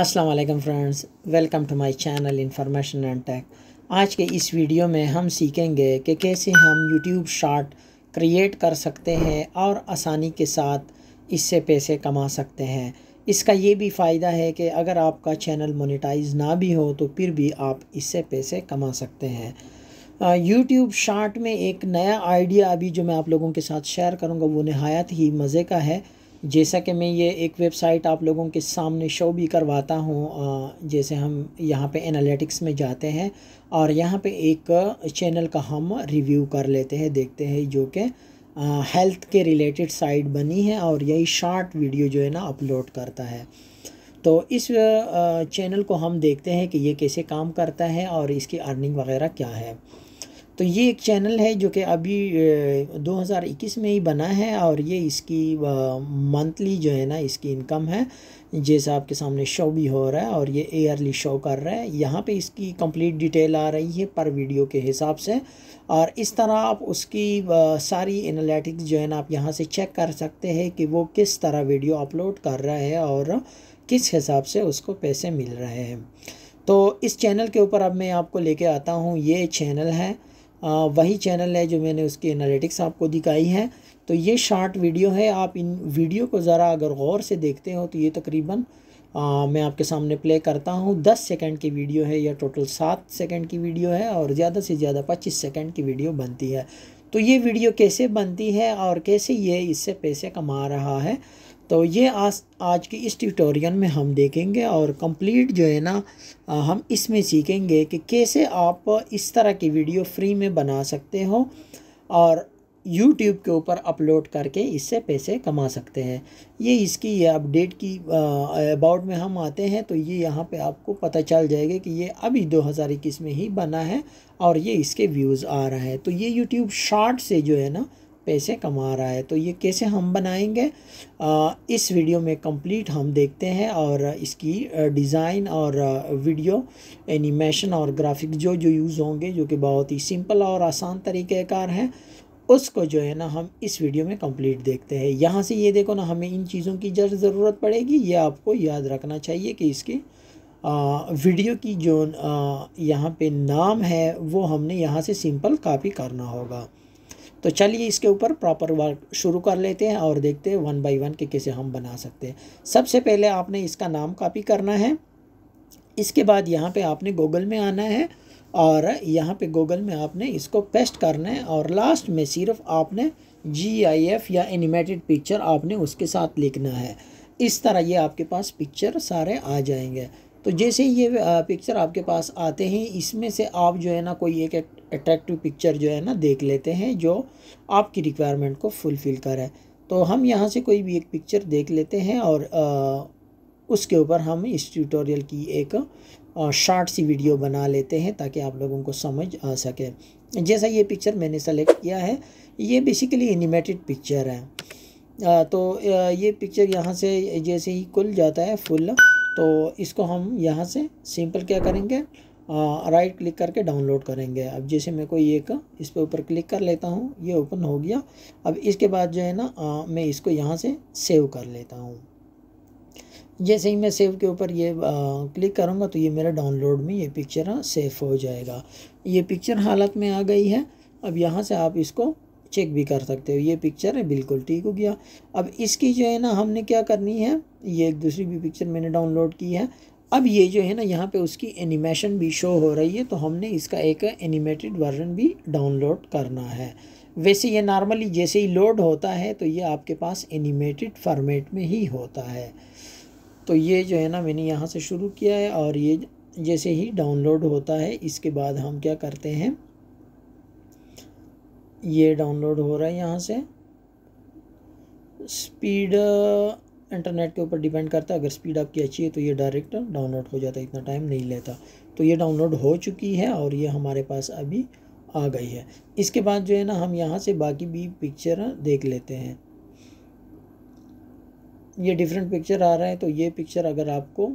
अस्सलाम वालेकुम friends welcome to my channel information and tech आज के इस वीडियो में हम सीखेंगे कि कैसे हम यूट्यूब शार्ट क्रिएट कर सकते हैं और आसानी के साथ इससे पैसे कमा सकते हैं इसका ये भी फ़ायदा है कि अगर आपका चैनल मोनेटाइज ना भी हो तो फिर भी आप इससे पैसे कमा सकते हैं यूट्यूब शार्ट में एक नया आइडिया अभी जो मैं आप लोगों के साथ शेयर करूँगा वो नहायत ही मज़े का है जैसा कि मैं ये एक वेबसाइट आप लोगों के सामने शो भी करवाता हूँ जैसे हम यहाँ पे एनालिटिक्स में जाते हैं और यहाँ पे एक चैनल का हम रिव्यू कर लेते हैं देखते हैं जो कि हेल्थ के रिलेटेड साइट बनी है और यही शॉर्ट वीडियो जो है ना अपलोड करता है तो इस चैनल को हम देखते हैं कि ये कैसे काम करता है और इसकी अर्निंग वगैरह क्या है तो ये एक चैनल है जो कि अभी 2021 में ही बना है और ये इसकी मंथली जो है ना इसकी इनकम है जैसे आपके सामने शो भी हो रहा है और ये एयरली शो कर रहा है यहाँ पे इसकी कंप्लीट डिटेल आ रही है पर वीडियो के हिसाब से और इस तरह आप उसकी सारी एनालिटिक्स जो है ना आप यहाँ से चेक कर सकते हैं कि वो किस तरह वीडियो अपलोड कर रहा है और किस हिसाब से उसको पैसे मिल रहे हैं तो इस चैनल के ऊपर अब मैं आपको लेके आता हूँ ये चैनल है वही चैनल है जो मैंने उसकी एनालिटिक्स आपको दिखाई है तो ये शार्ट वीडियो है आप इन वीडियो को ज़रा अगर गौर से देखते हो तो ये तकरीबन मैं आपके सामने प्ले करता हूँ दस सेकेंड की वीडियो है या टोटल सात सेकेंड की वीडियो है और ज़्यादा से ज़्यादा पच्चीस सेकेंड की वीडियो बनती है तो ये वीडियो कैसे बनती है और कैसे ये इससे पैसे कमा रहा है तो ये आज आज की इस ट्यूटोरियल में हम देखेंगे और कंप्लीट जो है ना हम इसमें सीखेंगे कि कैसे आप इस तरह की वीडियो फ्री में बना सकते हो और यूट्यूब के ऊपर अपलोड करके इससे पैसे कमा सकते हैं ये इसकी ये अपडेट की अबाउट में हम आते हैं तो ये यहाँ पे आपको पता चल जाएगा कि ये अभी 2021 में ही बना है और ये इसके व्यूज़ आ रहा है तो ये यूट्यूब शार्ट से जो है ना पैसे कमा रहा है तो ये कैसे हम बनाएंगे आ, इस वीडियो में कंप्लीट हम देखते हैं और इसकी डिज़ाइन और वीडियो एनिमेशन और ग्राफिक जो जो यूज़ होंगे जो कि बहुत ही सिंपल और आसान तरीक़ेकार हैं उसको जो है ना हम इस वीडियो में कंप्लीट देखते हैं यहाँ से ये देखो ना हमें इन चीज़ों की जर ज़रूरत पड़ेगी ये आपको याद रखना चाहिए कि इसकी आ, वीडियो की जो यहाँ पे नाम है वो हमने यहाँ से सिंपल कॉपी करना होगा तो चलिए इसके ऊपर प्रॉपर वर्क शुरू कर लेते हैं और देखते हैं वन बाई वन के कैसे हम बना सकते हैं सबसे पहले आपने इसका नाम कॉपी करना है इसके बाद यहाँ पे आपने गूगल में आना है और यहाँ पे गूगल में आपने इसको पेस्ट करना है और लास्ट में सिर्फ आपने जी आई एफ या एनिमेटेड पिक्चर आपने उसके साथ लिखना है इस तरह ये आपके पास पिक्चर सारे आ जाएंगे तो जैसे ये पिक्चर आपके पास आते हैं इसमें से आप जो है ना कोई एक अट्रैक्टिव पिक्चर जो है ना देख लेते हैं जो आपकी रिक्वायरमेंट को फुलफ़िल करे तो हम यहाँ से कोई भी एक पिक्चर देख लेते हैं और आ, उसके ऊपर हम इस ट्यूटोरियल की एक शॉर्ट सी वीडियो बना लेते हैं ताकि आप लोगों को समझ आ सके जैसा ये पिक्चर मैंने सेलेक्ट किया है ये बेसिकली एनिमेटेड पिक्चर है आ, तो ये पिक्चर यहाँ से जैसे ही खुल जाता है फुल तो इसको हम यहाँ से सिंपल क्या करेंगे राइट क्लिक करके डाउनलोड करेंगे अब जैसे मैं कोई एक इस पर ऊपर क्लिक कर लेता हूँ ये ओपन हो गया अब इसके बाद जो है ना आ, मैं इसको यहाँ से सेव कर लेता हूँ जैसे ही मैं सेव के ऊपर ये आ, क्लिक करूँगा तो ये मेरा डाउनलोड में ये पिक्चर सेफ हो जाएगा ये पिक्चर हालत में आ गई है अब यहाँ से आप इसको चेक भी कर सकते हो ये पिक्चर है बिल्कुल ठीक हो गया अब इसकी जो है ना हमने क्या करनी है ये एक दूसरी भी पिक्चर मैंने डाउनलोड की है अब ये जो है ना यहाँ पे उसकी एनिमेशन भी शो हो रही है तो हमने इसका एक एनिमेटेड वर्जन भी डाउनलोड करना है वैसे ये नॉर्मली जैसे ही लोड होता है तो ये आपके पास एनिमेटेड फॉर्मेट में ही होता है तो ये जो है ना मैंने यहाँ से शुरू किया है और ये जैसे ही डाउनलोड होता है इसके बाद हम क्या करते हैं ये डाउनलोड हो रहा है यहाँ से स्पीड इंटरनेट के ऊपर डिपेंड करता है अगर स्पीड आपकी अच्छी है तो ये डायरेक्ट डाउनलोड हो जाता है इतना टाइम नहीं लेता तो ये डाउनलोड हो चुकी है और ये हमारे पास अभी आ गई है इसके बाद जो है ना हम यहाँ से बाकी भी पिक्चर देख लेते हैं ये डिफरेंट पिक्चर आ रहा है तो ये पिक्चर अगर आपको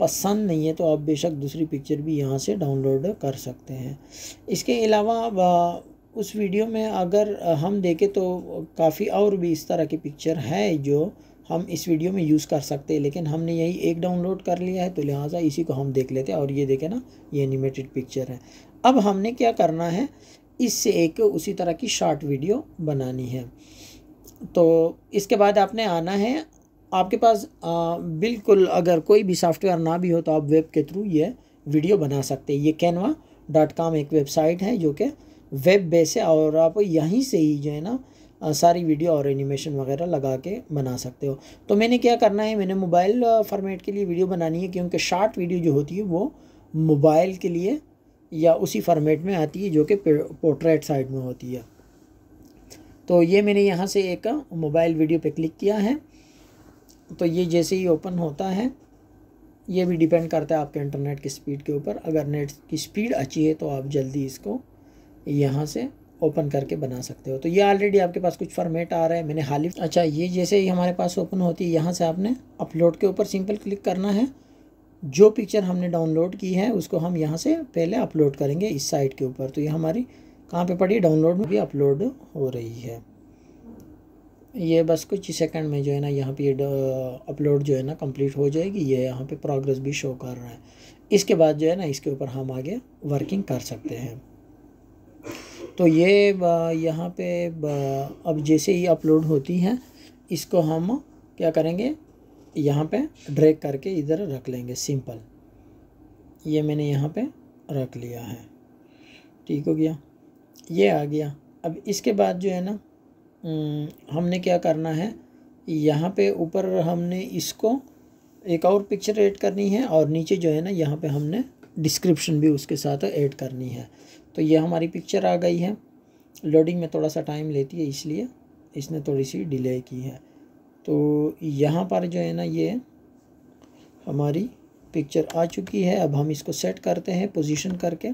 पसंद नहीं है तो आप बेशक दूसरी पिक्चर भी यहाँ से डाउनलोड कर सकते हैं इसके अलावा उस वीडियो में अगर हम देखें तो काफ़ी और भी इस तरह की पिक्चर है जो हम इस वीडियो में यूज़ कर सकते हैं लेकिन हमने यही एक डाउनलोड कर लिया है तो लिहाजा इसी को हम देख लेते हैं और ये देखें ना ये एनिमेटेड पिक्चर है अब हमने क्या करना है इससे एक उसी तरह की शॉर्ट वीडियो बनानी है तो इसके बाद आपने आना है आपके पास आ, बिल्कुल अगर कोई भी सॉफ्टवेयर ना भी हो तो आप वेब के थ्रू ये वीडियो बना सकते हैं ये कैनवा डॉट कॉम एक वेबसाइट है जो कि वेब बेस है और आप यहीं से ही जो है ना सारी वीडियो और एनिमेशन वगैरह लगा के बना सकते हो तो मैंने क्या करना है मैंने मोबाइल फॉर्मेट के लिए वीडियो बनानी है क्योंकि शार्ट वीडियो जो होती है वो मोबाइल के लिए या उसी फॉर्मेट में आती है जो कि पोर्ट्रेट साइड में होती है तो ये मैंने यहाँ से एक मोबाइल वीडियो पे क्लिक किया है तो ये जैसे ही ओपन होता है ये भी डिपेंड करता है आपके इंटरनेट की स्पीड के ऊपर अगर नेट की स्पीड अच्छी है तो आप जल्दी इसको यहाँ से ओपन करके बना सकते हो तो ये ऑलरेडी आपके पास कुछ फॉर्मेट आ रहा है मैंने हाल ही अच्छा ये जैसे ही हमारे पास ओपन होती है यहाँ से आपने अपलोड के ऊपर सिंपल क्लिक करना है जो पिक्चर हमने डाउनलोड की है उसको हम यहाँ से पहले अपलोड करेंगे इस साइट के ऊपर तो ये हमारी कहाँ पे पड़ी डाउनलोड में भी अपलोड हो रही है ये बस कुछ ही सेकंड में जो है ना यहाँ पे अपलोड जो है ना कंप्लीट हो जाएगी ये यहाँ पे प्रोग्रेस भी शो कर रहा है इसके बाद जो है ना इसके ऊपर हम आगे वर्किंग कर सकते हैं तो ये यहाँ पे अब जैसे ही अपलोड होती है इसको हम क्या करेंगे यहाँ पे ड्रैग करके इधर रख लेंगे सिंपल ये मैंने यहाँ पे रख लिया है ठीक हो गया ये आ गया अब इसके बाद जो है ना हमने क्या करना है यहाँ पे ऊपर हमने इसको एक और पिक्चर ऐड करनी है और नीचे जो है ना यहाँ पे हमने डिस्क्रिप्शन भी उसके साथ ऐड करनी है तो ये हमारी पिक्चर आ गई है लोडिंग में थोड़ा सा टाइम लेती है इसलिए इसने थोड़ी सी डिले की है तो यहाँ पर जो है ना ये हमारी पिक्चर आ चुकी है अब हम इसको सेट करते हैं पोजीशन करके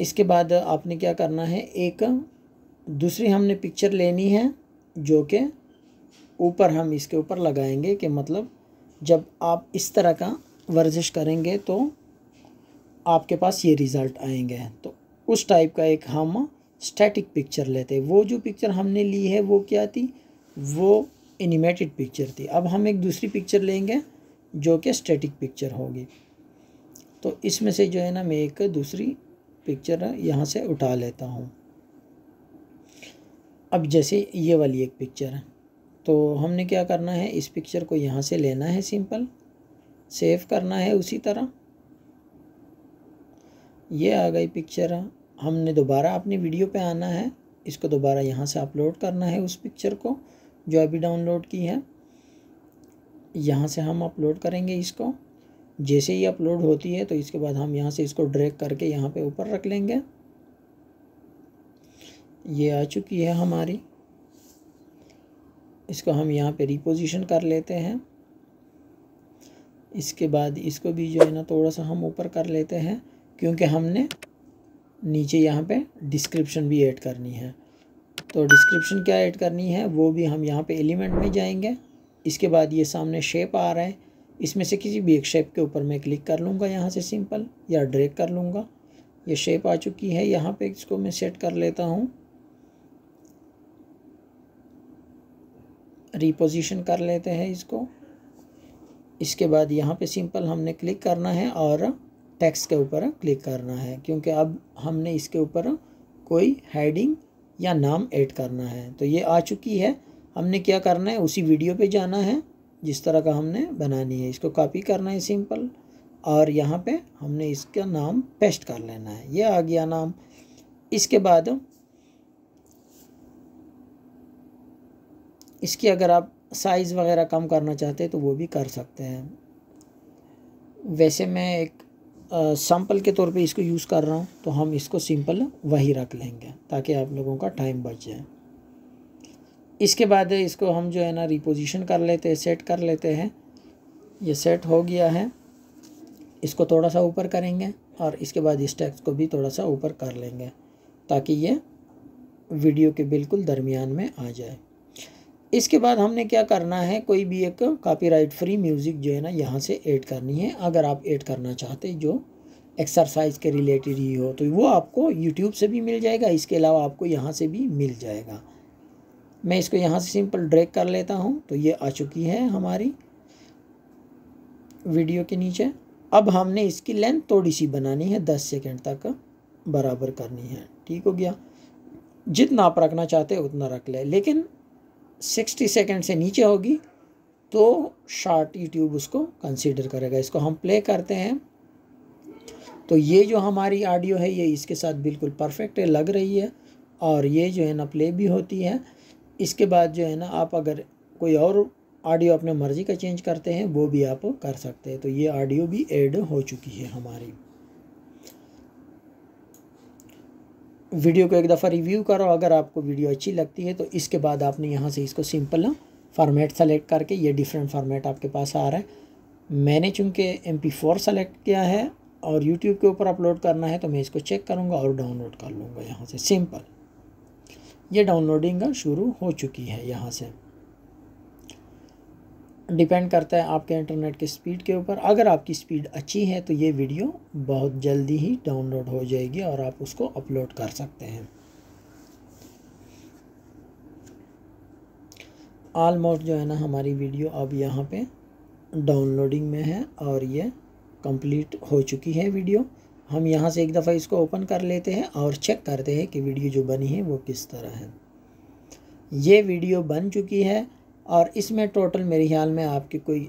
इसके बाद आपने क्या करना है एक दूसरी हमने पिक्चर लेनी है जो कि ऊपर हम इसके ऊपर लगाएंगे कि मतलब जब आप इस तरह का वर्जिश करेंगे तो आपके पास ये रिज़ल्ट आएंगे तो उस टाइप का एक हम स्टैटिक पिक्चर लेते हैं वो जो पिक्चर हमने ली है वो क्या थी वो एनिमेटेड पिक्चर थी अब हम एक दूसरी पिक्चर लेंगे जो कि स्टैटिक पिक्चर होगी तो इसमें से जो है ना मैं एक दूसरी पिक्चर यहाँ से उठा लेता हूँ अब जैसे ये वाली एक पिक्चर है तो हमने क्या करना है इस पिक्चर को यहाँ से लेना है सिंपल सेव करना है उसी तरह ये आ गई पिक्चर हमने दोबारा अपनी वीडियो पे आना है इसको दोबारा यहाँ से अपलोड करना है उस पिक्चर को जो अभी डाउनलोड की है यहाँ से हम अपलोड करेंगे इसको जैसे ही अपलोड होती है तो इसके बाद हम यहाँ से इसको ड्रैग करके यहाँ पे ऊपर रख लेंगे ये आ चुकी है हमारी इसको हम यहाँ पे रिपोजिशन कर लेते हैं इसके बाद इसको भी जो है ना थोड़ा सा हम ऊपर कर लेते हैं क्योंकि हमने नीचे यहाँ पे डिस्क्रिप्शन भी ऐड करनी है तो डिस्क्रिप्शन क्या ऐड करनी है वो भी हम यहाँ पे एलिमेंट में जाएंगे इसके बाद ये सामने शेप आ रहा है इसमें से किसी भी एक शेप के ऊपर मैं क्लिक कर लूँगा यहाँ से सिंपल या ड्रैग कर लूँगा ये शेप आ चुकी है यहाँ पे इसको मैं सेट कर लेता हूँ रिपोजिशन कर लेते हैं इसको इसके बाद यहाँ पर सिंपल हमने क्लिक करना है और टेक्स्ट के ऊपर क्लिक करना है क्योंकि अब हमने इसके ऊपर कोई हेडिंग या नाम ऐड करना है तो ये आ चुकी है हमने क्या करना है उसी वीडियो पे जाना है जिस तरह का हमने बनानी है इसको कॉपी करना है सिंपल और यहाँ पे हमने इसका नाम पेस्ट कर लेना है ये आ गया नाम इसके बाद इसकी अगर आप साइज़ वगैरह कम करना चाहते हैं तो वो भी कर सकते हैं वैसे मैं एक सैंपल के तौर पे इसको यूज़ कर रहा हूँ तो हम इसको सिंपल वही रख लेंगे ताकि आप लोगों का टाइम बच जाए इसके बाद इसको हम जो है ना रिपोजिशन कर लेते हैं सेट कर लेते हैं ये सेट हो गया है इसको थोड़ा सा ऊपर करेंगे और इसके बाद इस टैक्स को भी थोड़ा सा ऊपर कर लेंगे ताकि ये वीडियो के बिल्कुल दरमियान में आ जाए इसके बाद हमने क्या करना है कोई भी एक कॉपीराइट फ्री म्यूज़िक जो है ना यहाँ से ऐड करनी है अगर आप ऐड करना चाहते जो एक्सरसाइज के रिलेटेड ही हो तो वो आपको यूट्यूब से भी मिल जाएगा इसके अलावा आपको यहाँ से भी मिल जाएगा मैं इसको यहाँ से सिंपल ड्रैग कर लेता हूँ तो ये आ चुकी है हमारी वीडियो के नीचे अब हमने इसकी लेंथ थोड़ी सी बनानी है दस सेकेंड तक बराबर करनी है ठीक हो गया जितना आप रखना चाहते हैं उतना रख लें लेकिन सिक्सटी सेकेंड से नीचे होगी तो शॉर्ट यूट्यूब उसको कंसीडर करेगा इसको हम प्ले करते हैं तो ये जो हमारी ऑडियो है ये इसके साथ बिल्कुल परफेक्ट है लग रही है और ये जो है ना प्ले भी होती है इसके बाद जो है ना आप अगर कोई और ऑडियो अपने मर्ज़ी का चेंज करते हैं वो भी आप कर सकते हैं तो ये ऑडियो भी ऐड हो चुकी है हमारी वीडियो को एक दफ़ा रिव्यू करो अगर आपको वीडियो अच्छी लगती है तो इसके बाद आपने यहाँ से इसको सिंपल ना फॉर्मेट सेलेक्ट करके ये डिफरेंट फॉर्मेट आपके पास आ रहा है मैंने चूँकि एम पी फोर सेलेक्ट किया है और यूट्यूब के ऊपर अपलोड करना है तो मैं इसको चेक करूँगा और डाउनलोड कर लूँगा यहाँ से सिंपल ये डाउनलोडिंग शुरू हो चुकी है यहाँ से डिपेंड करता है आपके इंटरनेट की स्पीड के ऊपर अगर आपकी स्पीड अच्छी है तो ये वीडियो बहुत जल्दी ही डाउनलोड हो जाएगी और आप उसको अपलोड कर सकते हैं आलमोस्ट जो है ना हमारी वीडियो अब यहाँ पे डाउनलोडिंग में है और ये कंप्लीट हो चुकी है वीडियो हम यहाँ से एक दफ़ा इसको ओपन कर लेते हैं और चेक करते हैं कि वीडियो जो बनी है वो किस तरह है ये वीडियो बन चुकी है और इसमें टोटल मेरे ख्याल में आपके कोई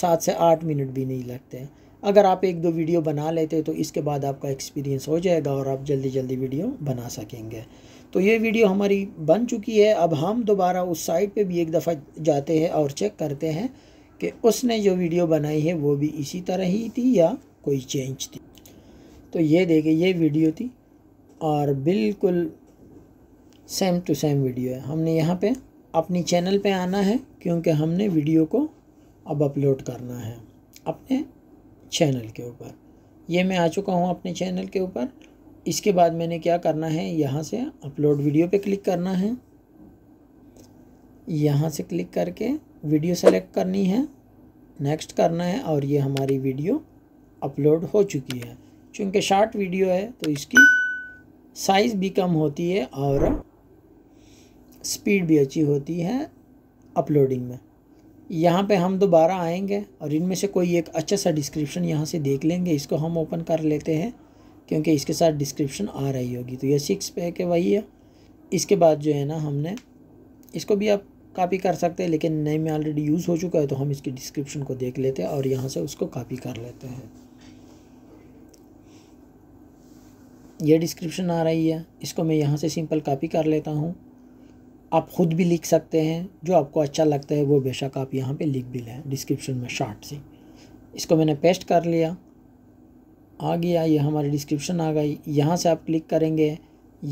सात से आठ मिनट भी नहीं लगते हैं अगर आप एक दो वीडियो बना लेते तो इसके बाद आपका एक्सपीरियंस हो जाएगा और आप जल्दी जल्दी वीडियो बना सकेंगे तो ये वीडियो हमारी बन चुकी है अब हम दोबारा उस साइट पे भी एक दफ़ा जाते हैं और चेक करते हैं कि उसने जो वीडियो बनाई है वो भी इसी तरह ही थी या कोई चेंज थी तो ये देखिए ये वीडियो थी और बिल्कुल सेम टू सेम वीडियो है हमने यहाँ पर अपनी चैनल पे आना है क्योंकि हमने वीडियो को अब अपलोड करना है अपने चैनल के ऊपर ये मैं आ चुका हूँ अपने चैनल के ऊपर इसके बाद मैंने क्या करना है यहाँ से अपलोड वीडियो पे क्लिक करना है यहाँ से क्लिक करके वीडियो सेलेक्ट करनी है नेक्स्ट करना है और ये हमारी वीडियो अपलोड हो चुकी है चूँकि शार्ट वीडियो है तो इसकी साइज़ भी कम होती है और स्पीड भी अच्छी होती है अपलोडिंग में यहाँ पे हम दोबारा आएंगे और इनमें से कोई एक अच्छा सा डिस्क्रिप्शन यहाँ से देख लेंगे इसको हम ओपन कर लेते हैं क्योंकि इसके साथ डिस्क्रिप्शन आ रही होगी तो ये सिक्स पैक है वही है इसके बाद जो है ना हमने इसको भी आप कापी कर सकते हैं लेकिन नए में ऑलरेडी यूज़ हो चुका है तो हम इसकी डिस्क्रिप्शन को देख लेते हैं और यहाँ से उसको कापी कर लेते हैं ये डिस्क्रिप्शन आ रही है इसको मैं यहाँ से सिंपल कापी कर लेता हूँ आप ख़ुद भी लिख सकते हैं जो आपको अच्छा लगता है वो बेशक आप यहाँ पे लिख भी लें डिस्क्रिप्शन में शॉर्ट से इसको मैंने पेस्ट कर लिया आ गया ये हमारी डिस्क्रिप्शन आ गई यहाँ से आप क्लिक करेंगे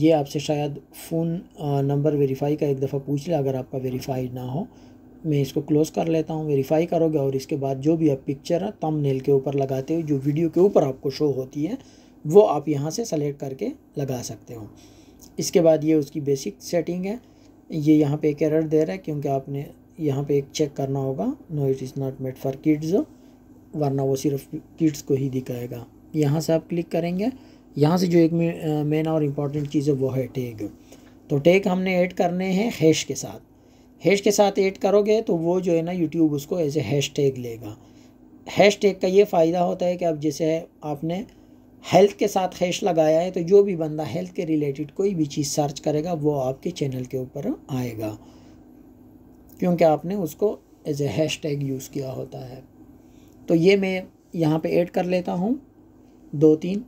ये आपसे शायद फ़ोन नंबर वेरीफाई का एक दफ़ा पूछ ले अगर आपका वेरीफाई ना हो मैं इसको क्लोज़ कर लेता हूँ वेरीफाई करोगे और इसके बाद जो भी आप पिक्चर है तम के ऊपर लगाते हो जो वीडियो के ऊपर आपको शो होती है वो आप यहाँ से सेलेक्ट करके लगा सकते हो इसके बाद ये उसकी बेसिक सेटिंग है ये यहाँ पे एक एरर दे रहा है क्योंकि आपने यहाँ पे एक चेक करना होगा no it is not made for kids वरना वो सिर्फ किड्स को ही दिखाएगा यहाँ से आप क्लिक करेंगे यहाँ से जो एक मेन और इम्पॉर्टेंट चीज़ है वो है टैग तो टैग हमने ऐड करने हैं हैश के साथ हैश के साथ ऐड करोगे तो वो जो है ना यूट्यूब उसको एज ए हैश टैग लेगा हैश टैग का ये फ़ायदा होता है कि अब जैसे आपने हेल्थ के साथ हैश लगाया है तो जो भी बंदा हेल्थ के रिलेटेड कोई भी चीज़ सर्च करेगा वो आपके चैनल के ऊपर आएगा क्योंकि आपने उसको as a hashtag use किया होता है तो ये मैं यहाँ पे ऐड कर लेता हूँ दो तीन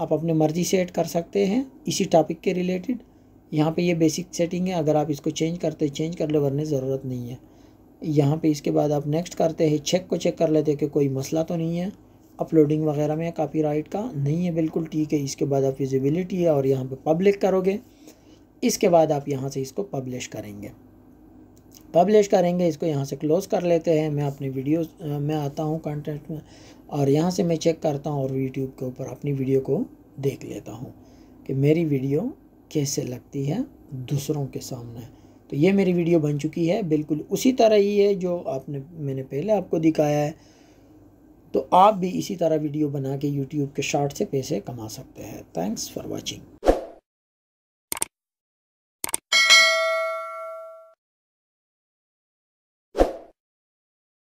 आप अपने मर्ज़ी से ऐड कर सकते हैं इसी टॉपिक के रिलेटेड यहाँ पे ये बेसिक सेटिंग है अगर आप इसको चेंज करते चेंज कर ले वरने ज़रूरत नहीं है यहाँ पे इसके बाद आप नेक्स्ट करते हैं चेक को चेक कर लेते हैं कि कोई मसला तो नहीं है अपलोडिंग वगैरह में कॉपीराइट का नहीं है बिल्कुल ठीक है इसके बाद आप विजिबिलिटी है और यहाँ पे पब्लिक करोगे इसके बाद आप यहाँ से इसको पब्लिश करेंगे पब्लिश करेंगे इसको यहाँ से क्लोज़ कर लेते हैं मैं अपनी वीडियो में आता हूँ कंटेंट में और यहाँ से मैं चेक करता हूँ और यूट्यूब के ऊपर अपनी वीडियो को देख लेता हूँ कि मेरी वीडियो कैसे लगती है दूसरों के सामने तो ये मेरी वीडियो बन चुकी है बिल्कुल उसी तरह ही है जो आपने मैंने पहले आपको दिखाया है तो आप भी इसी तरह वीडियो बना के यूट्यूब के शॉर्ट से पैसे कमा सकते हैं थैंक्स फॉर वॉचिंग